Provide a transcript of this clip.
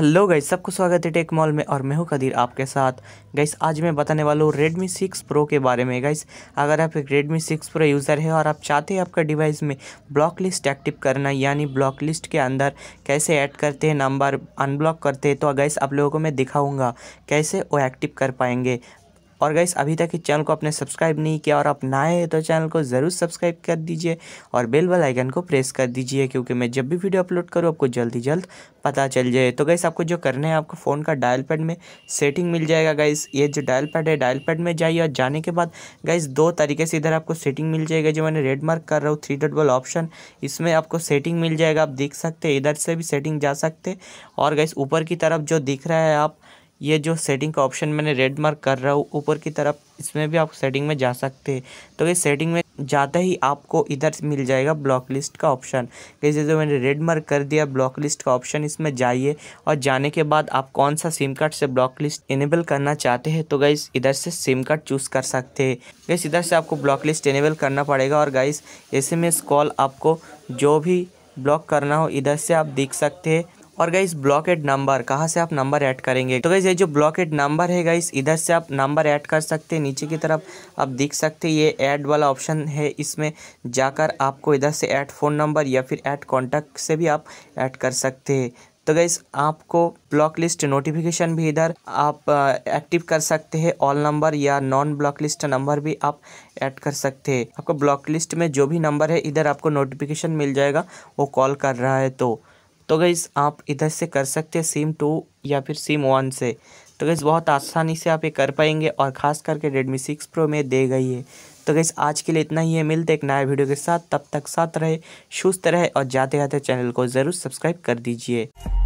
hello guys सबको स्वागत है टेक मॉल में और मैं हूं कदीर आपके साथ गाइस आज मैं बताने वाला हूं Redmi 6 Pro के बारे में गाइस अगर आप एक Redmi 6 Pro यूज़र हैं और आप चाहते हैं आपका डिवाइस में ब्लॉक लिस्ट एक्टिव करना यानी ब्लॉक लिस्ट के अंदर कैसे ऐड करते हैं नंबर अनब्लॉक करते हैं तो गाइस आप लोगों को मैं दिखाऊँगा कैसे वो एक्टिव कर पाएंगे और गाइस अभी तक इस चैनल को आपने सब्सक्राइब नहीं किया और आप ना आए तो चैनल को ज़रूर सब्सक्राइब कर दीजिए और बेल वाला आइकन को प्रेस कर दीजिए क्योंकि मैं जब भी वीडियो अपलोड करूँ आपको जल्दी जल्द पता चल जाए तो गाइस आपको जो करना है आपको फ़ोन का डायल पैड में सेटिंग मिल जाएगा गाइस ये जो डायल पैड है डायल पैड में जाइए और जाने के बाद गाइस दो तरीके से इधर आपको सेटिंग मिल जाएगा जो मैंने रेड मार्क कर रहा हूँ थ्री डॉट वाला ऑप्शन इसमें आपको सेटिंग मिल जाएगा आप देख सकते हैं इधर से भी सेटिंग जा सकते और गाइस ऊपर की तरफ जो दिख रहा है आप ये जो सेटिंग का ऑप्शन मैंने रेड मार्क कर रहा हूँ ऊपर की तरफ इसमें भी आप सेटिंग में जा सकते हैं तो ये सेटिंग में जाते ही आपको इधर मिल जाएगा ब्लॉक लिस्ट का ऑप्शन जैसे जो मैंने रेड मार्क कर दिया ब्लॉक लिस्ट का ऑप्शन इसमें जाइए और जाने के बाद आप कौन सा सिम कार्ड से ब्लॉक लिस्ट इनेबल करना चाहते हैं तो गाइस इधर से सिम कार्ड चूज़ कर सकते हैं गैस इधर से आपको ब्लॉक लिस्ट इनेबल करना पड़ेगा और गाइस एस कॉल आपको जो भी ब्लॉक करना हो इधर से आप देख सकते हैं और गाइस ब्लॉकेट नंबर कहाँ से आप नंबर ऐड करेंगे तो गई ये जो ब्लॉकेट नंबर है गाइस इधर से आप नंबर ऐड कर सकते हैं नीचे की तरफ आप देख सकते हैं ये ऐड वाला ऑप्शन है इसमें जाकर आपको इधर से ऐड फ़ोन नंबर या फिर ऐड कॉन्टैक्ट से भी आप ऐड कर सकते हैं तो गैस आपको ब्लॉक लिस्ट नोटिफिकेशन भी इधर आप एक्टिव कर सकते हैं ऑल नंबर या नॉन ब्लॉक लिस्ट नंबर भी आप ऐड कर सकते हैं आपको ब्लॉक लिस्ट में जो भी नंबर है इधर आपको नोटिफिकेशन मिल जाएगा वो कॉल कर रहा है तो तो गईज़ आप इधर से कर सकते हैं सिम टू या फिर सिम वन से तो गईज़ बहुत आसानी से आप ये कर पाएंगे और ख़ास करके रेडमी सिक्स प्रो में दे गई है तो गैस आज के लिए इतना ही है मिलते एक नया वीडियो के साथ तब तक साथ रहे सुस्त रहे और जाते जाते चैनल को ज़रूर सब्सक्राइब कर दीजिए